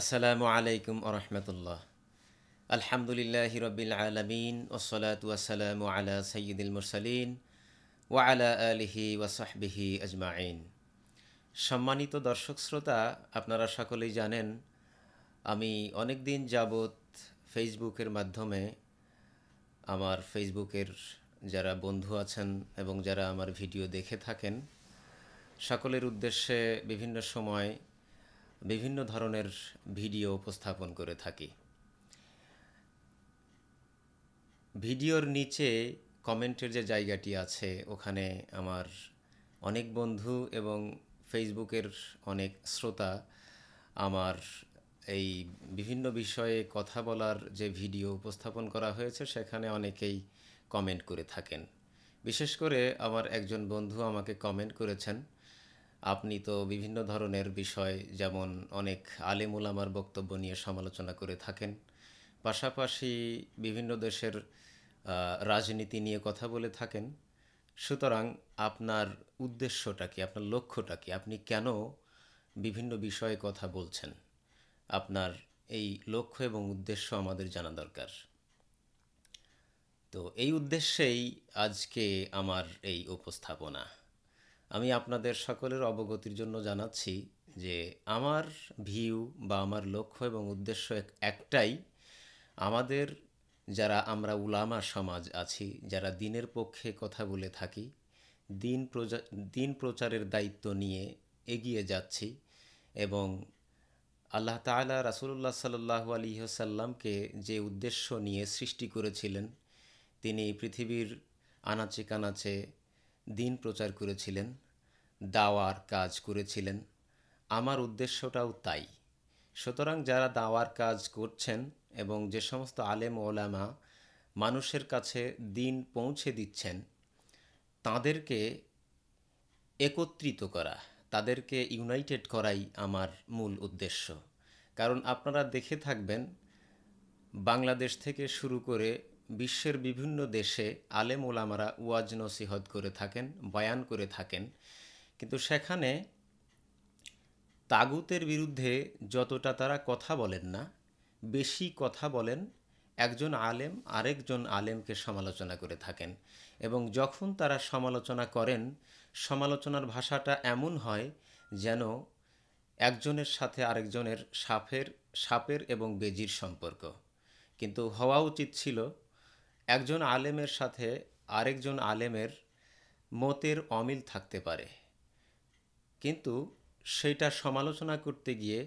আসসালামু আলাইকুম আরহামতুল্লাহ আলহামদুলিল্লাহ হিরবিল আলমিন ওসলাত ওয়াসালাম আলা সঈদুল মুরসালিন ওয়া আলা আলিহি ওয়াসাহবিহি আজমাইন সম্মানিত দর্শক শ্রোতা আপনারা সকলেই জানেন আমি অনেক দিন যাবৎ ফেসবুকের মাধ্যমে আমার ফেসবুকের যারা বন্ধু আছেন এবং যারা আমার ভিডিও দেখে থাকেন সকলের উদ্দেশ্যে বিভিন্ন সময় বিভিন্ন ধরনের ভিডিও উপস্থাপন করে থাকি ভিডিওর নিচে কমেন্টের যে জায়গাটি আছে ওখানে আমার অনেক বন্ধু এবং ফেসবুকের অনেক শ্রোতা আমার এই বিভিন্ন বিষয়ে কথা বলার যে ভিডিও উপস্থাপন করা হয়েছে সেখানে অনেকেই কমেন্ট করে থাকেন বিশেষ করে আমার একজন বন্ধু আমাকে কমেন্ট করেছেন আপনি তো বিভিন্ন ধরনের বিষয় যেমন অনেক উলামার বক্তব্য নিয়ে সমালোচনা করে থাকেন পাশাপাশি বিভিন্ন দেশের রাজনীতি নিয়ে কথা বলে থাকেন সুতরাং আপনার উদ্দেশ্যটা কি আপনার লক্ষ্যটা কি আপনি কেন বিভিন্ন বিষয়ে কথা বলছেন আপনার এই লক্ষ্য এবং উদ্দেশ্য আমাদের জানা দরকার তো এই উদ্দেশ্যেই আজকে আমার এই উপস্থাপনা আমি আপনাদের সকলের অবগতির জন্য জানাচ্ছি যে আমার ভিউ বা আমার লক্ষ্য এবং উদ্দেশ্য একটাই আমাদের যারা আমরা উলামা সমাজ আছি যারা দিনের পক্ষে কথা বলে থাকি দিন প্রজা দিন প্রচারের দায়িত্ব নিয়ে এগিয়ে যাচ্ছি এবং আল্লাহ তালা রাসুল্লাহ সাল্লাহ আলিহসাল্লামকে যে উদ্দেশ্য নিয়ে সৃষ্টি করেছিলেন তিনি পৃথিবীর আনাচে কানাচে দিন প্রচার করেছিলেন দাওয়ার কাজ করেছিলেন আমার উদ্দেশ্যটাও তাই সুতরাং যারা দাওয়ার কাজ করছেন এবং যে সমস্ত আলেম ওলামা মানুষের কাছে দিন পৌঁছে দিচ্ছেন তাদেরকে একত্রিত করা তাদেরকে ইউনাইটেড করাই আমার মূল উদ্দেশ্য কারণ আপনারা দেখে থাকবেন বাংলাদেশ থেকে শুরু করে বিশ্বের বিভিন্ন দেশে আলেম ওলামারা ওয়াজ নসিহত করে থাকেন বয়ান করে থাকেন কিন্তু সেখানে তাগুতের বিরুদ্ধে যতটা তারা কথা বলেন না বেশি কথা বলেন একজন আলেম আরেকজন আলেমকে সমালোচনা করে থাকেন এবং যখন তারা সমালোচনা করেন সমালোচনার ভাষাটা এমন হয় যেন একজনের সাথে আরেকজনের সাপের সাপের এবং বেজির সম্পর্ক কিন্তু হওয়া উচিত ছিল একজন আলেমের সাথে আরেকজন আলেমের মতের অমিল থাকতে পারে কিন্তু সেটা সমালোচনা করতে গিয়ে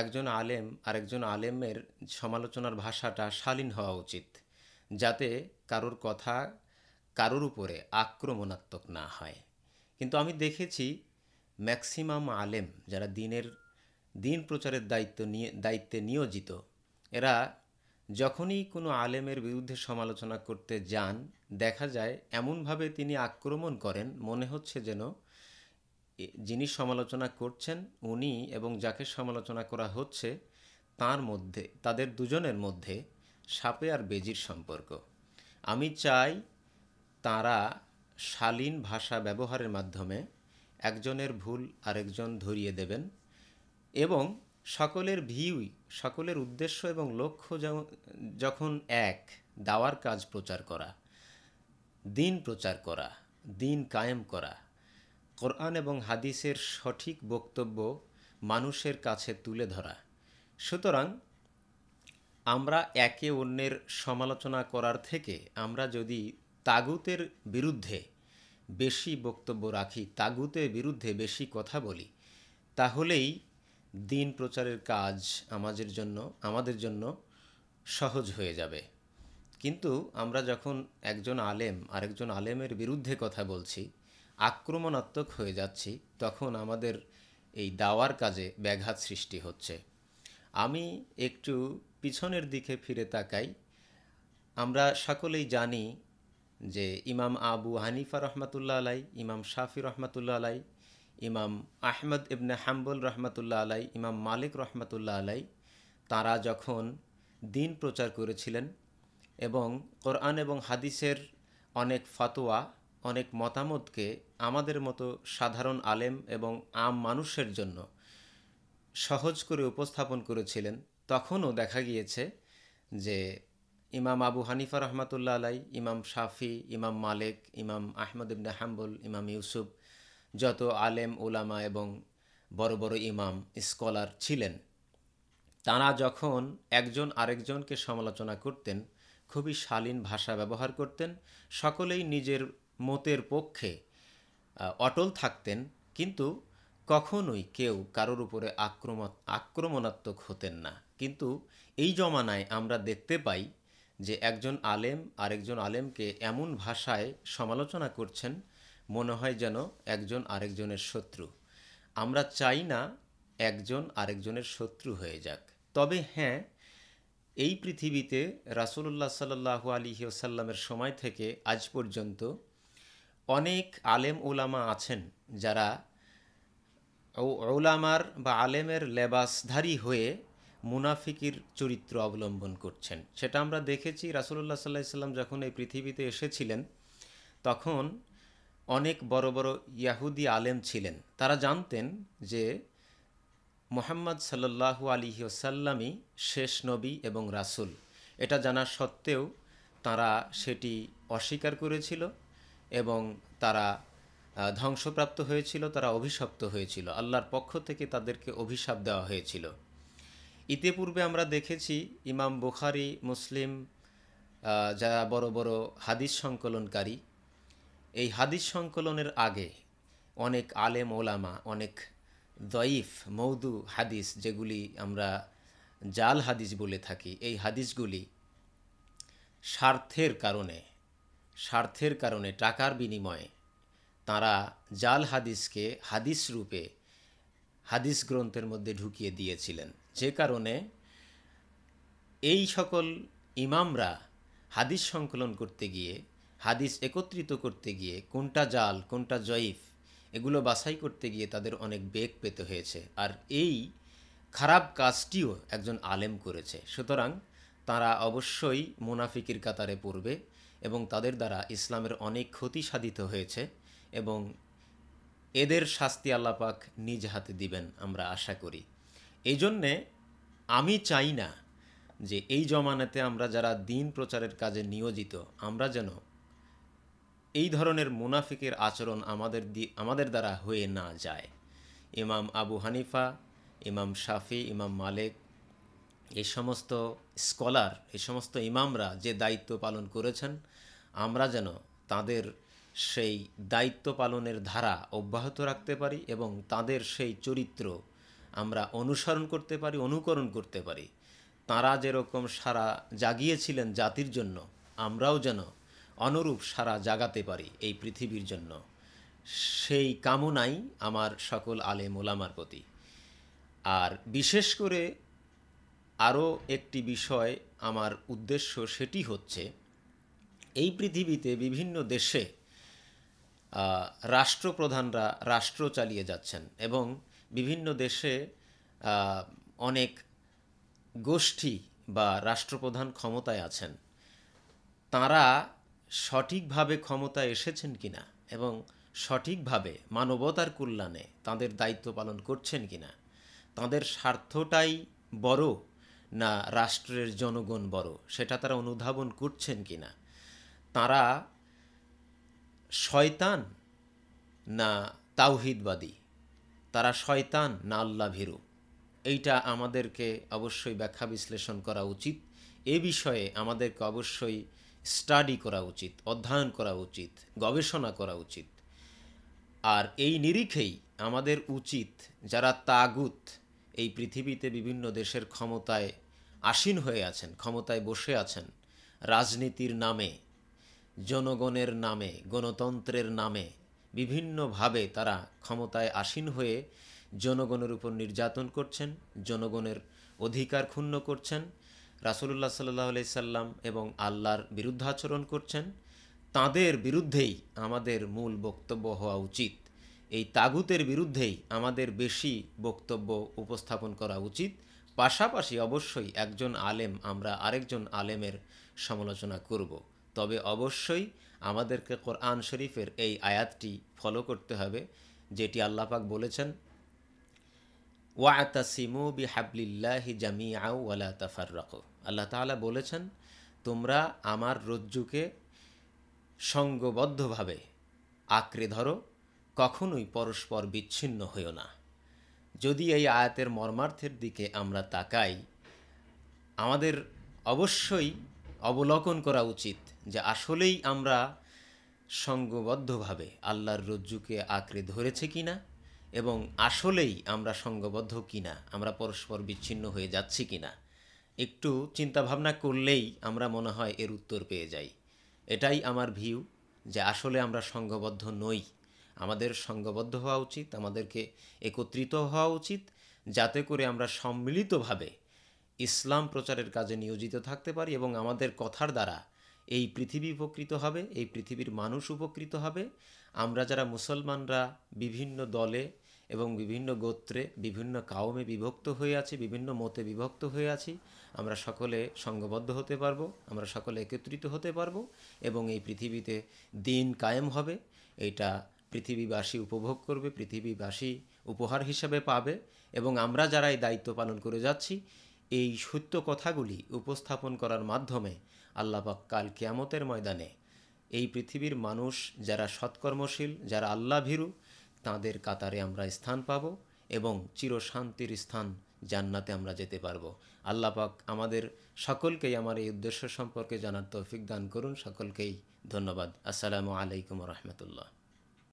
একজন আলেম আরেকজন আলেমের সমালোচনার ভাষাটা শালীন হওয়া উচিত যাতে কারোর কথা কারোর উপরে আক্রমণাত্মক না হয় কিন্তু আমি দেখেছি ম্যাক্সিমাম আলেম যারা দিনের দিন প্রচারের দায়িত্ব নিয়ে দায়িত্বে নিয়োজিত এরা যখনই কোনো আলেমের বিরুদ্ধে সমালোচনা করতে যান দেখা যায় এমনভাবে তিনি আক্রমণ করেন মনে হচ্ছে যেন যিনি সমালোচনা করছেন উনি এবং যাকে সমালোচনা করা হচ্ছে তার মধ্যে তাদের দুজনের মধ্যে সাপে আর বেজির সম্পর্ক আমি চাই তারা শালীন ভাষা ব্যবহারের মাধ্যমে একজনের ভুল আরেকজন ধরিয়ে দেবেন এবং সকলের ভিউই সকলের উদ্দেশ্য এবং লক্ষ্য যখন এক দাওয়ার কাজ প্রচার করা দিন প্রচার করা দিন কায়েম করা কোরআন এবং হাদিসের সঠিক বক্তব্য মানুষের কাছে তুলে ধরা সুতরাং আমরা একে অন্যের সমালোচনা করার থেকে আমরা যদি তাগুতের বিরুদ্ধে বেশি বক্তব্য রাখি তাগুতের বিরুদ্ধে বেশি কথা বলি তাহলেই দিন প্রচারের কাজ আমাদের জন্য আমাদের জন্য সহজ হয়ে যাবে কিন্তু আমরা যখন একজন আলেম আরেকজন আলেমের বিরুদ্ধে কথা বলছি আক্রমণাত্মক হয়ে যাচ্ছি তখন আমাদের এই দাওয়ার কাজে ব্যাঘাত সৃষ্টি হচ্ছে আমি একটু পিছনের দিকে ফিরে তাকাই আমরা সকলেই জানি যে ইমাম আবু হানিফা রহমাতুল্লা আলাই ইমাম শাফি রহমাতুল্লা আলাই ইমাম আহমদ ইবনে হাম্বুল রহমতুল্লাহ আলাই ইমাম মালিক রহমতুল্লাহ আলাই তারা যখন দিন প্রচার করেছিলেন এবং কোরআন এবং হাদিসের অনেক ফতোয়া অনেক মতামতকে আমাদের মতো সাধারণ আলেম এবং আম মানুষের জন্য সহজ করে উপস্থাপন করেছিলেন তখনও দেখা গিয়েছে যে ইমাম আবু হানিফা রহমাতুল্লা আলাই ইমাম শাফি ইমাম মালিক ইমাম আহমদ ইবনে হাম্বুল ইমাম ইউসুফ যত আলেম ওলামা এবং বড় বড় ইমাম স্কলার ছিলেন তারা যখন একজন আরেকজনকে সমালোচনা করতেন খুবই শালীন ভাষা ব্যবহার করতেন সকলেই নিজের মতের পক্ষে অটল থাকতেন কিন্তু কখনোই কেউ কারোর উপরে আক্রম আক্রমণাত্মক হতেন না কিন্তু এই জমানায় আমরা দেখতে পাই যে একজন আলেম আরেকজন আলেমকে এমন ভাষায় সমালোচনা করছেন মনে হয় যেন একজন আরেকজনের শত্রু আমরা চাই না একজন আরেকজনের শত্রু হয়ে যাক তবে হ্যাঁ এই পৃথিবীতে রাসুলুল্লাহ সাল্লু আলী ওসাল্লামের সময় থেকে আজ পর্যন্ত অনেক আলেম ওলামা আছেন যারা ওলামার বা আলেমের লেবাসধারী হয়ে মুনাফিকির চরিত্র অবলম্বন করছেন সেটা আমরা দেখেছি রাসুলুল্লাহ সাল্লাহ সাল্লাম যখন এই পৃথিবীতে এসেছিলেন তখন অনেক বড় বড় ইয়াহুদি আলেম ছিলেন তারা জানতেন যে মোহাম্মদ সাল্লাহু আলী ওসাল্লামই শেষ নবী এবং রাসুল এটা জানা সত্ত্বেও তারা সেটি অস্বীকার করেছিল এবং তারা ধ্বংসপ্রাপ্ত হয়েছিল তারা অভিশপ্ত হয়েছিল আল্লাহর পক্ষ থেকে তাদেরকে অভিশাপ দেওয়া হয়েছিল ইতিপূর্বে আমরা দেখেছি ইমাম বুখারি মুসলিম যারা বড় বড় হাদিস সংকলনকারী এই হাদিস সংকলনের আগে অনেক আলেম ওলামা অনেক দয়ীফ মৌদু হাদিস যেগুলি আমরা জাল হাদিস বলে থাকি এই হাদিসগুলি স্বার্থের কারণে স্বার্থের কারণে টাকার বিনিময়ে তারা জাল হাদিসকে হাদিস রূপে হাদিস গ্রন্থের মধ্যে ঢুকিয়ে দিয়েছিলেন যে কারণে এই সকল ইমামরা হাদিস সংকলন করতে গিয়ে হাদিস একত্রিত করতে গিয়ে কোনটা জাল কোনটা জয়ীফ এগুলো বাছাই করতে গিয়ে তাদের অনেক বেগ পেতে হয়েছে আর এই খারাপ কাজটিও একজন আলেম করেছে সুতরাং তারা অবশ্যই মুনাফিকির কাতারে পড়বে এবং তাদের দ্বারা ইসলামের অনেক ক্ষতি সাধিত হয়েছে এবং এদের শাস্তি আল্লাপাক নিজ হাতে দিবেন আমরা আশা করি এই জন্যে আমি চাই না যে এই জমানাতে আমরা যারা দিন প্রচারের কাজে নিয়োজিত আমরা যেন এই ধরনের মুনাফিকের আচরণ আমাদের দি আমাদের দ্বারা হয়ে না যায় ইমাম আবু হানিফা ইমাম শাফি ইমাম মালিক এই সমস্ত স্কলার এই সমস্ত ইমামরা যে দায়িত্ব পালন করেছেন আমরা যেন তাদের সেই দায়িত্ব পালনের ধারা অব্যাহত রাখতে পারি এবং তাদের সেই চরিত্র আমরা অনুসরণ করতে পারি অনুকরণ করতে পারি তারা যেরকম সারা জাগিয়েছিলেন জাতির জন্য আমরাও যেন অনুরূপ সারা জাগাতে পারি এই পৃথিবীর জন্য সেই কামনাই আমার সকল আলে মোলামার প্রতি আর বিশেষ করে আরও একটি বিষয় আমার উদ্দেশ্য সেটি হচ্ছে এই পৃথিবীতে বিভিন্ন দেশে রাষ্ট্রপ্রধানরা রাষ্ট্র চালিয়ে যাচ্ছেন এবং বিভিন্ন দেশে অনেক গোষ্ঠী বা রাষ্ট্রপ্রধান ক্ষমতায় আছেন তারা সঠিকভাবে ক্ষমতা এসেছেন কিনা এবং সঠিকভাবে মানবতার কল্যাণে তাদের দায়িত্ব পালন করছেন কিনা তাদের স্বার্থটাই বড় না রাষ্ট্রের জনগণ বড় সেটা তারা অনুধাবন করছেন কিনা তারা শয়তান না তাওহিদবাদী তারা শয়তান না আল্লাহ ভীরু এইটা আমাদেরকে অবশ্যই ব্যাখ্যা বিশ্লেষণ করা উচিত এ বিষয়ে আমাদেরকে অবশ্যই স্টাডি করা উচিত অধ্যয়ন করা উচিত গবেষণা করা উচিত আর এই নিরিখেই আমাদের উচিত যারা তাগুত এই পৃথিবীতে বিভিন্ন দেশের ক্ষমতায় আসীন হয়ে আছেন ক্ষমতায় বসে আছেন রাজনীতির নামে জনগণের নামে গণতন্ত্রের নামে বিভিন্নভাবে তারা ক্ষমতায় আসীন হয়ে জনগণের উপর নির্যাতন করছেন জনগণের অধিকার ক্ষুণ্ণ করছেন রাসুলুল্লাহ সাল্লাহ আলি সাল্লাম এবং আল্লাহর বিরুদ্ধাচরণ আচরণ করছেন তাদের বিরুদ্ধেই আমাদের মূল বক্তব্য হওয়া উচিত এই তাগুতের বিরুদ্ধেই আমাদের বেশি বক্তব্য উপস্থাপন করা উচিত পাশাপাশি অবশ্যই একজন আলেম আমরা আরেকজন আলেমের সমালোচনা করব তবে অবশ্যই আমাদেরকে কোরআন শরীফের এই আয়াতটি ফলো করতে হবে যেটি আল্লাপাক বলেছেন ওয়াতাসিমু বি হাবলিল্লাহি জামি আউ ওয়ালা তাফাররাক আল্লাহ তাআলা বলেছেন তোমরা আমার রজ্জুকে সঙ্গবদ্ধভাবে আঁকড়ে ধরো কখনোই পরস্পর বিচ্ছিন্ন হইও না যদি এই আয়াতের মর্মার্থের দিকে আমরা তাকাই আমাদের অবশ্যই অবলোকন করা উচিত যে আসলেই আমরা সঙ্গবদ্ধভাবে আল্লাহর রজ্জুকে আঁকড়ে ধরেছে কি না এবং আসলেই আমরা সঙ্গবদ্ধ কিনা আমরা পরস্পর বিচ্ছিন্ন হয়ে যাচ্ছি কিনা একটু চিন্তাভাবনা করলেই আমরা মনে হয় এর উত্তর পেয়ে যাই এটাই আমার ভিউ যে আসলে আমরা সঙ্গবদ্ধ নই আমাদের সঙ্গবদ্ধ হওয়া উচিত আমাদেরকে একত্রিত হওয়া উচিত যাতে করে আমরা সম্মিলিতভাবে ইসলাম প্রচারের কাজে নিয়োজিত থাকতে পারি এবং আমাদের কথার দ্বারা এই পৃথিবী উপকৃত হবে এই পৃথিবীর মানুষ উপকৃত হবে আমরা যারা মুসলমানরা বিভিন্ন দলে এবং বিভিন্ন গোত্রে বিভিন্ন কাউমে বিভক্ত হয়ে আছি বিভিন্ন মতে বিভক্ত হয়ে আছি আমরা সকলে সঙ্গবদ্ধ হতে পারব আমরা সকলে একত্রিত হতে পারব এবং এই পৃথিবীতে দিন কায়েম হবে এটা পৃথিবীবাসী উপভোগ করবে পৃথিবীবাসী উপহার হিসাবে পাবে এবং আমরা যারা এই দায়িত্ব পালন করে যাচ্ছি এই সত্য কথাগুলি উপস্থাপন করার মাধ্যমে আল্লাপাক কাল কেয়ামতের ময়দানে এই পৃথিবীর মানুষ যারা সৎকর্মশীল যারা ভীরু তাদের কাতারে আমরা স্থান পাব এবং চিরশান্তির স্থান জান্নাতে আমরা যেতে পারব আল্লাহ পাক আমাদের সকলকেই আমার এই উদ্দেশ্য সম্পর্কে জানার তৌফিক দান করুন সকলকেই ধন্যবাদ আসসালামু আলাইকুম রহমতুল্লাহ